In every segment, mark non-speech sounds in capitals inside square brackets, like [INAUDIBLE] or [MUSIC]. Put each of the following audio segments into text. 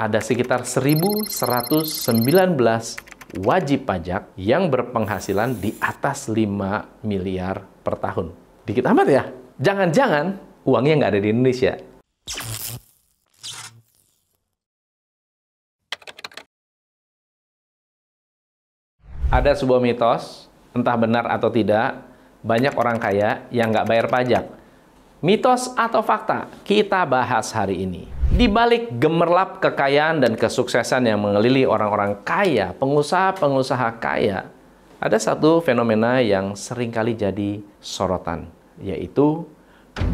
ada sekitar 1.119 wajib pajak yang berpenghasilan di atas 5 miliar per tahun. Dikit amat ya? Jangan-jangan uangnya nggak ada di Indonesia. Ada sebuah mitos, entah benar atau tidak, banyak orang kaya yang nggak bayar pajak. Mitos atau fakta, kita bahas hari ini. Di balik gemerlap kekayaan dan kesuksesan yang mengelilingi orang-orang kaya, pengusaha-pengusaha kaya, ada satu fenomena yang seringkali jadi sorotan, yaitu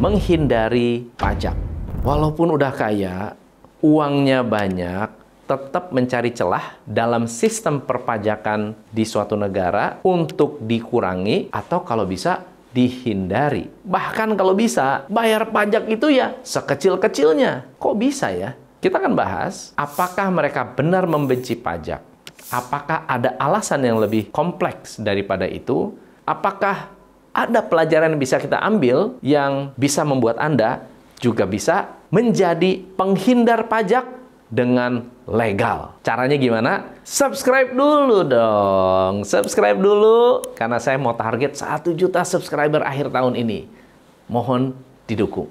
menghindari pajak. Walaupun udah kaya, uangnya banyak, tetap mencari celah dalam sistem perpajakan di suatu negara untuk dikurangi atau kalau bisa dihindari. Bahkan kalau bisa, bayar pajak itu ya sekecil-kecilnya. Kok bisa ya? Kita akan bahas apakah mereka benar membenci pajak. Apakah ada alasan yang lebih kompleks daripada itu? Apakah ada pelajaran yang bisa kita ambil yang bisa membuat Anda juga bisa menjadi penghindar pajak dengan legal. Caranya gimana? Subscribe dulu dong. Subscribe dulu karena saya mau target 1 juta subscriber akhir tahun ini. Mohon didukung.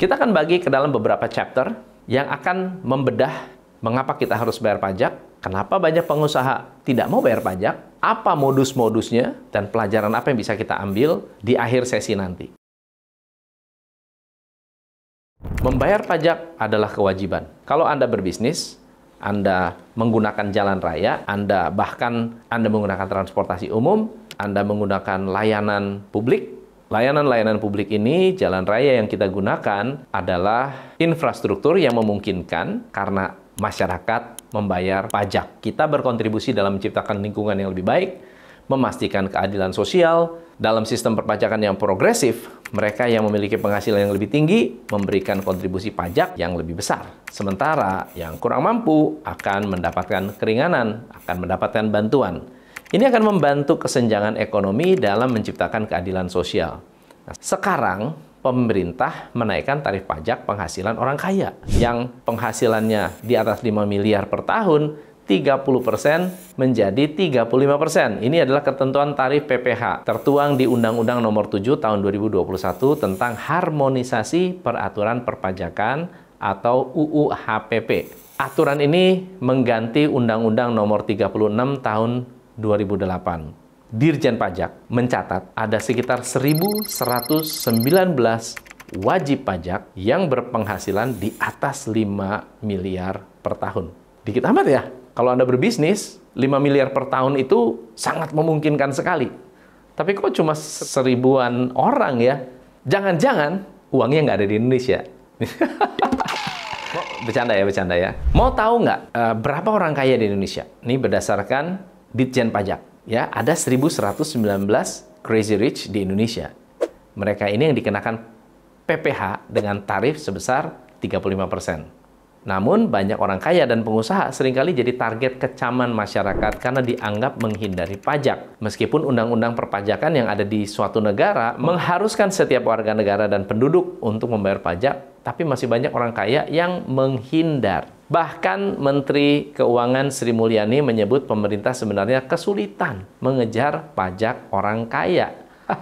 Kita akan bagi ke dalam beberapa chapter yang akan membedah mengapa kita harus bayar pajak, kenapa banyak pengusaha tidak mau bayar pajak, apa modus-modusnya, dan pelajaran apa yang bisa kita ambil di akhir sesi nanti. Membayar pajak adalah kewajiban. Kalau Anda berbisnis, Anda menggunakan jalan raya, Anda bahkan Anda menggunakan transportasi umum, Anda menggunakan layanan publik. Layanan-layanan publik ini, jalan raya yang kita gunakan adalah infrastruktur yang memungkinkan karena masyarakat membayar pajak. Kita berkontribusi dalam menciptakan lingkungan yang lebih baik, memastikan keadilan sosial, dalam sistem perpajakan yang progresif, mereka yang memiliki penghasilan yang lebih tinggi memberikan kontribusi pajak yang lebih besar. Sementara yang kurang mampu akan mendapatkan keringanan, akan mendapatkan bantuan. Ini akan membantu kesenjangan ekonomi dalam menciptakan keadilan sosial. Nah, sekarang, pemerintah menaikkan tarif pajak penghasilan orang kaya. Yang penghasilannya di atas 5 miliar per tahun, 30% menjadi 35%. Ini adalah ketentuan tarif PPH tertuang di Undang-Undang Nomor 7 Tahun 2021 tentang harmonisasi peraturan perpajakan atau UU HPP. Aturan ini mengganti Undang-Undang Nomor 36 Tahun 2008. Dirjen Pajak mencatat ada sekitar 1119 wajib pajak yang berpenghasilan di atas 5 miliar per tahun. Dikit amat ya? Kalau Anda berbisnis, 5 miliar per tahun itu sangat memungkinkan sekali. Tapi kok cuma seribuan orang ya? Jangan-jangan uangnya nggak ada di Indonesia. [LAUGHS] bercanda ya, bercanda ya. Mau tahu nggak uh, berapa orang kaya di Indonesia? Ini berdasarkan Ditjen Pajak. Ya, ada 1.119 crazy rich di Indonesia. Mereka ini yang dikenakan PPH dengan tarif sebesar 35 persen. Namun banyak orang kaya dan pengusaha seringkali jadi target kecaman masyarakat karena dianggap menghindari pajak. Meskipun undang-undang perpajakan yang ada di suatu negara mengharuskan setiap warga negara dan penduduk untuk membayar pajak, tapi masih banyak orang kaya yang menghindar. Bahkan Menteri Keuangan Sri Mulyani menyebut pemerintah sebenarnya kesulitan mengejar pajak orang kaya. [LAUGHS]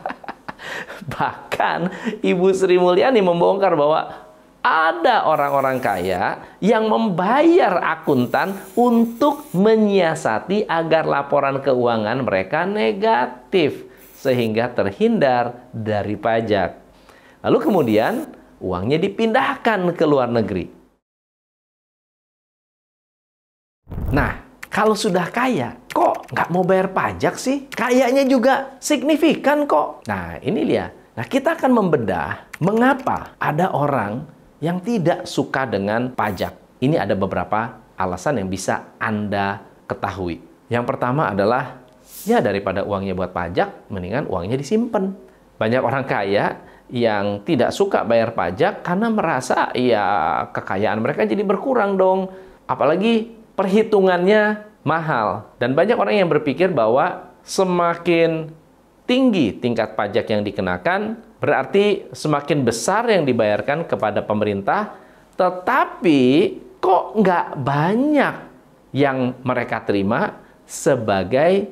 Bahkan Ibu Sri Mulyani membongkar bahwa ada orang-orang kaya yang membayar akuntan untuk menyiasati agar laporan keuangan mereka negatif sehingga terhindar dari pajak. Lalu kemudian uangnya dipindahkan ke luar negeri. Nah, kalau sudah kaya, kok nggak mau bayar pajak sih? Kayaknya juga signifikan kok. Nah, ini dia. Nah, kita akan membedah mengapa ada orang yang tidak suka dengan pajak. Ini ada beberapa alasan yang bisa Anda ketahui. Yang pertama adalah ya daripada uangnya buat pajak, mendingan uangnya disimpan. Banyak orang kaya yang tidak suka bayar pajak karena merasa ya kekayaan mereka jadi berkurang dong. Apalagi perhitungannya mahal. Dan banyak orang yang berpikir bahwa semakin tinggi tingkat pajak yang dikenakan, Berarti semakin besar yang dibayarkan kepada pemerintah, tetapi kok nggak banyak yang mereka terima sebagai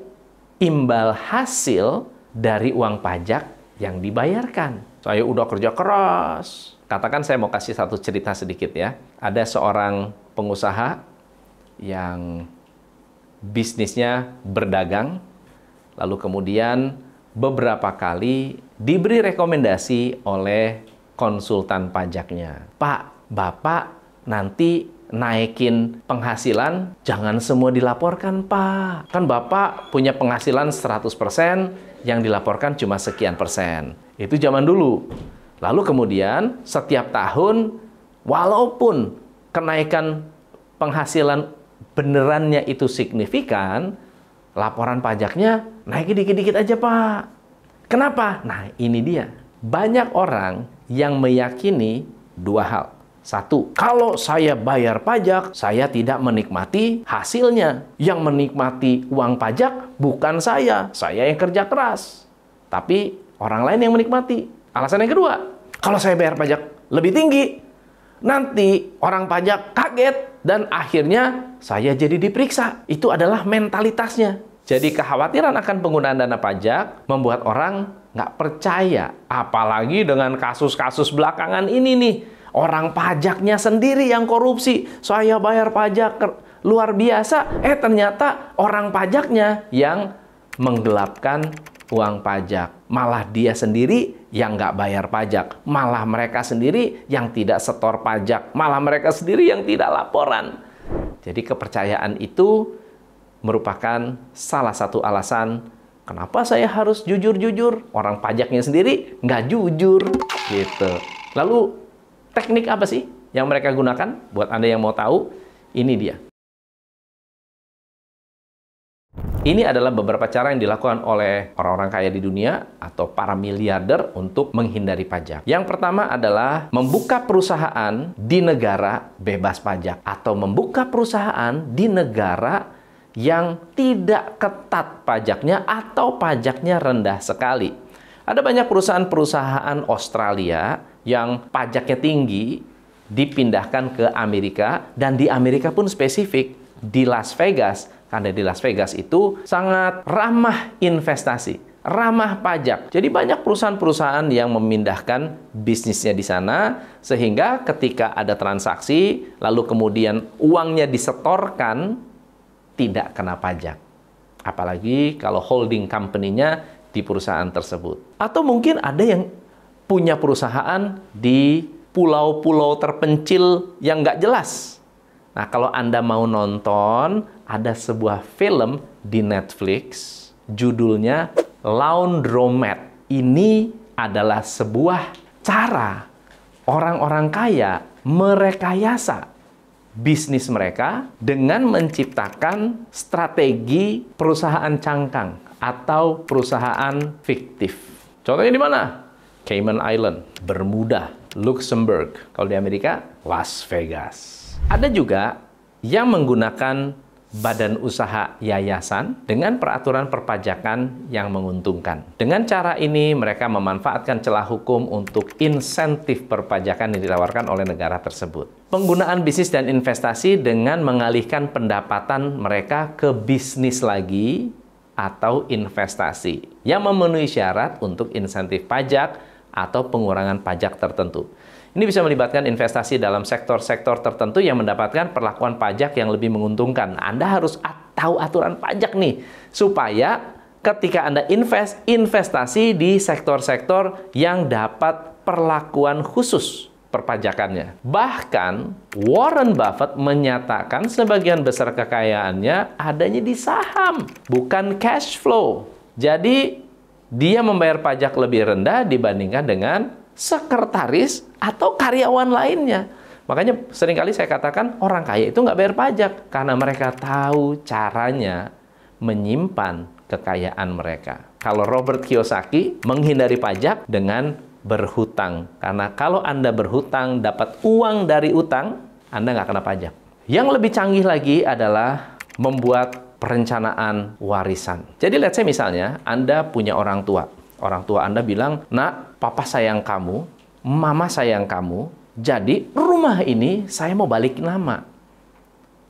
imbal hasil dari uang pajak yang dibayarkan. Saya udah kerja keras. Katakan saya mau kasih satu cerita sedikit ya. Ada seorang pengusaha yang bisnisnya berdagang, lalu kemudian beberapa kali diberi rekomendasi oleh konsultan pajaknya. Pak, Bapak nanti naikin penghasilan jangan semua dilaporkan, Pak. Kan Bapak punya penghasilan 100%, yang dilaporkan cuma sekian persen. Itu zaman dulu. Lalu kemudian setiap tahun walaupun kenaikan penghasilan benerannya itu signifikan, laporan pajaknya naik dikit-dikit aja, Pak. Kenapa? Nah, ini dia. Banyak orang yang meyakini dua hal. Satu, kalau saya bayar pajak, saya tidak menikmati hasilnya. Yang menikmati uang pajak bukan saya, saya yang kerja keras. Tapi orang lain yang menikmati. Alasan yang kedua, kalau saya bayar pajak lebih tinggi, nanti orang pajak kaget dan akhirnya saya jadi diperiksa. Itu adalah mentalitasnya. Jadi kekhawatiran akan penggunaan dana pajak membuat orang nggak percaya. Apalagi dengan kasus-kasus belakangan ini nih. Orang pajaknya sendiri yang korupsi. Saya bayar pajak luar biasa. Eh ternyata orang pajaknya yang menggelapkan uang pajak. Malah dia sendiri yang nggak bayar pajak. Malah mereka sendiri yang tidak setor pajak. Malah mereka sendiri yang tidak laporan. Jadi kepercayaan itu merupakan salah satu alasan kenapa saya harus jujur-jujur. Orang pajaknya sendiri nggak jujur, gitu. Lalu teknik apa sih yang mereka gunakan? Buat Anda yang mau tahu, ini dia. Ini adalah beberapa cara yang dilakukan oleh orang-orang kaya di dunia atau para miliarder untuk menghindari pajak. Yang pertama adalah membuka perusahaan di negara bebas pajak atau membuka perusahaan di negara yang tidak ketat pajaknya atau pajaknya rendah sekali. Ada banyak perusahaan-perusahaan Australia yang pajaknya tinggi dipindahkan ke Amerika dan di Amerika pun spesifik di Las Vegas karena di Las Vegas itu sangat ramah investasi ramah pajak. Jadi banyak perusahaan-perusahaan yang memindahkan bisnisnya di sana sehingga ketika ada transaksi lalu kemudian uangnya disetorkan tidak kena pajak. Apalagi kalau holding company-nya di perusahaan tersebut. Atau mungkin ada yang punya perusahaan di pulau-pulau terpencil yang nggak jelas. Nah, kalau Anda mau nonton, ada sebuah film di Netflix, judulnya Laundromat. Ini adalah sebuah cara orang-orang kaya merekayasa bisnis mereka dengan menciptakan strategi perusahaan cangkang atau perusahaan fiktif. Contohnya di mana? Cayman Island, Bermuda, Luxembourg. Kalau di Amerika, Las Vegas. Ada juga yang menggunakan badan usaha yayasan dengan peraturan perpajakan yang menguntungkan. Dengan cara ini, mereka memanfaatkan celah hukum untuk insentif perpajakan yang ditawarkan oleh negara tersebut. Penggunaan bisnis dan investasi dengan mengalihkan pendapatan mereka ke bisnis lagi atau investasi yang memenuhi syarat untuk insentif pajak atau pengurangan pajak tertentu. Ini bisa melibatkan investasi dalam sektor-sektor tertentu yang mendapatkan perlakuan pajak yang lebih menguntungkan. Anda harus tahu aturan pajak nih, supaya ketika Anda invest, investasi di sektor-sektor yang dapat perlakuan khusus perpajakannya. Bahkan Warren Buffett menyatakan sebagian besar kekayaannya adanya di saham, bukan cash flow. Jadi dia membayar pajak lebih rendah dibandingkan dengan sekretaris atau karyawan lainnya. Makanya seringkali saya katakan orang kaya itu nggak bayar pajak karena mereka tahu caranya menyimpan kekayaan mereka. Kalau Robert Kiyosaki menghindari pajak dengan berhutang. Karena kalau Anda berhutang dapat uang dari utang, Anda nggak kena pajak. Yang lebih canggih lagi adalah membuat perencanaan warisan. Jadi let's say misalnya Anda punya orang tua. Orang tua Anda bilang, nak papa sayang kamu, mama sayang kamu, jadi rumah ini saya mau balik nama.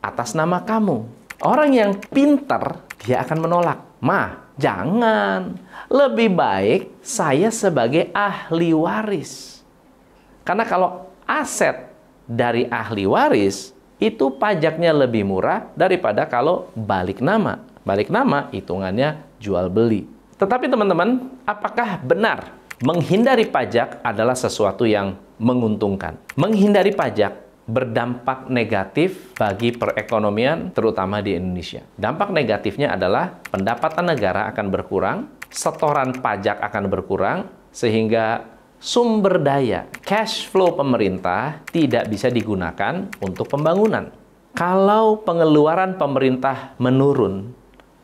Atas nama kamu. Orang yang pintar, dia akan menolak. mah jangan. Lebih baik saya sebagai ahli waris. Karena kalau aset dari ahli waris, itu pajaknya lebih murah daripada kalau balik nama. Balik nama hitungannya jual beli. Tetapi teman-teman, apakah benar menghindari pajak adalah sesuatu yang menguntungkan. Menghindari pajak berdampak negatif bagi perekonomian, terutama di Indonesia. Dampak negatifnya adalah pendapatan negara akan berkurang, setoran pajak akan berkurang, sehingga sumber daya cash flow pemerintah tidak bisa digunakan untuk pembangunan. Kalau pengeluaran pemerintah menurun,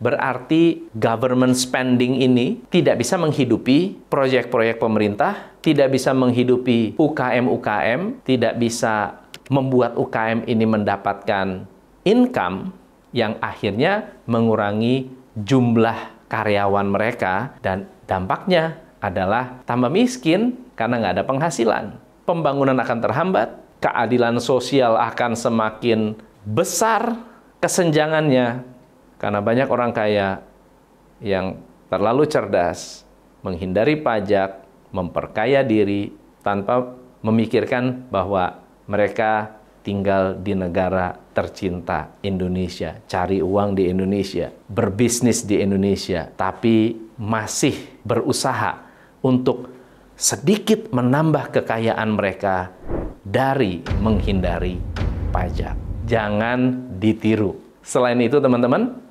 Berarti government spending ini tidak bisa menghidupi proyek-proyek pemerintah, tidak bisa menghidupi UKM-UKM, tidak bisa membuat UKM ini mendapatkan income yang akhirnya mengurangi jumlah karyawan mereka dan dampaknya adalah tambah miskin karena nggak ada penghasilan. Pembangunan akan terhambat, keadilan sosial akan semakin besar kesenjangannya karena banyak orang kaya yang terlalu cerdas, menghindari pajak, memperkaya diri tanpa memikirkan bahwa mereka tinggal di negara tercinta Indonesia, cari uang di Indonesia, berbisnis di Indonesia, tapi masih berusaha untuk sedikit menambah kekayaan mereka dari menghindari pajak. Jangan ditiru. Selain itu, teman-teman,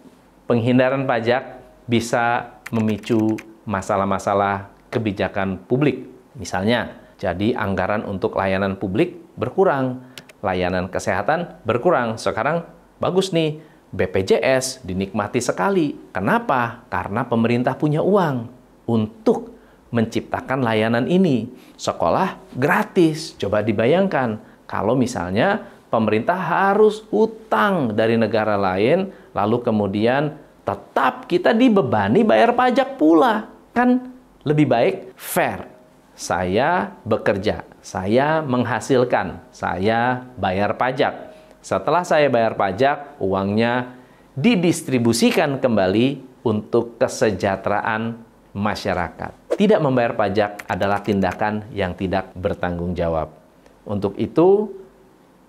penghindaran pajak bisa memicu masalah-masalah kebijakan publik. Misalnya, jadi anggaran untuk layanan publik berkurang, layanan kesehatan berkurang. Sekarang bagus nih, BPJS dinikmati sekali. Kenapa? Karena pemerintah punya uang untuk menciptakan layanan ini. Sekolah gratis. Coba dibayangkan kalau misalnya pemerintah harus utang dari negara lain, lalu kemudian tetap kita dibebani bayar pajak pula. Kan lebih baik fair. Saya bekerja, saya menghasilkan, saya bayar pajak. Setelah saya bayar pajak, uangnya didistribusikan kembali untuk kesejahteraan masyarakat. Tidak membayar pajak adalah tindakan yang tidak bertanggung jawab. Untuk itu,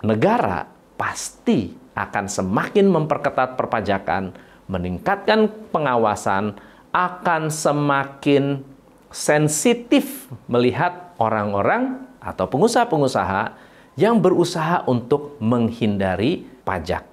negara pasti akan semakin memperketat perpajakan, meningkatkan pengawasan, akan semakin sensitif melihat orang-orang atau pengusaha-pengusaha yang berusaha untuk menghindari pajak.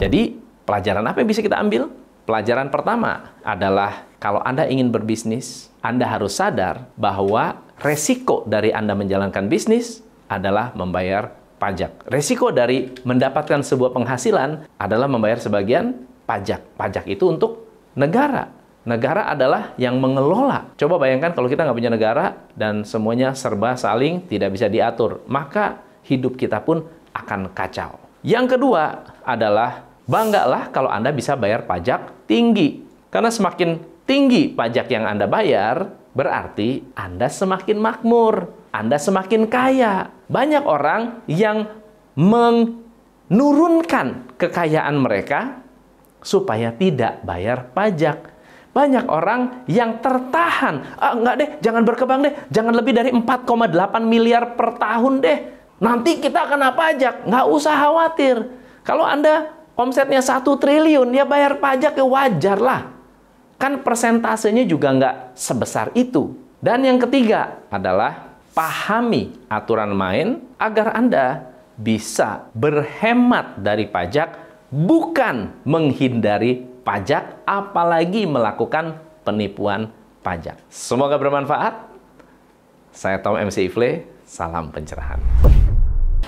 Jadi, pelajaran apa yang bisa kita ambil? Pelajaran pertama adalah kalau Anda ingin berbisnis, Anda harus sadar bahwa resiko dari Anda menjalankan bisnis adalah membayar pajak. Resiko dari mendapatkan sebuah penghasilan adalah membayar sebagian pajak. Pajak itu untuk negara. Negara adalah yang mengelola. Coba bayangkan kalau kita nggak punya negara dan semuanya serba saling tidak bisa diatur, maka hidup kita pun akan kacau. Yang kedua adalah banggalah kalau Anda bisa bayar pajak tinggi. Karena semakin tinggi pajak yang Anda bayar, berarti Anda semakin makmur, Anda semakin kaya. Banyak orang yang menurunkan kekayaan mereka supaya tidak bayar pajak. Banyak orang yang tertahan. Ah, enggak deh, jangan berkembang deh. Jangan lebih dari 4,8 miliar per tahun deh. Nanti kita kena pajak. Nggak usah khawatir. Kalau Anda omsetnya satu triliun, ya bayar pajak ya wajar lah. Kan persentasenya juga nggak sebesar itu. Dan yang ketiga adalah pahami aturan main agar Anda bisa berhemat dari pajak, bukan menghindari pajak, apalagi melakukan penipuan pajak. Semoga bermanfaat. Saya Tom MC Ifle, salam pencerahan.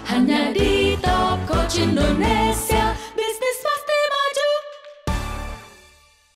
Hanya di Toko Indonesia.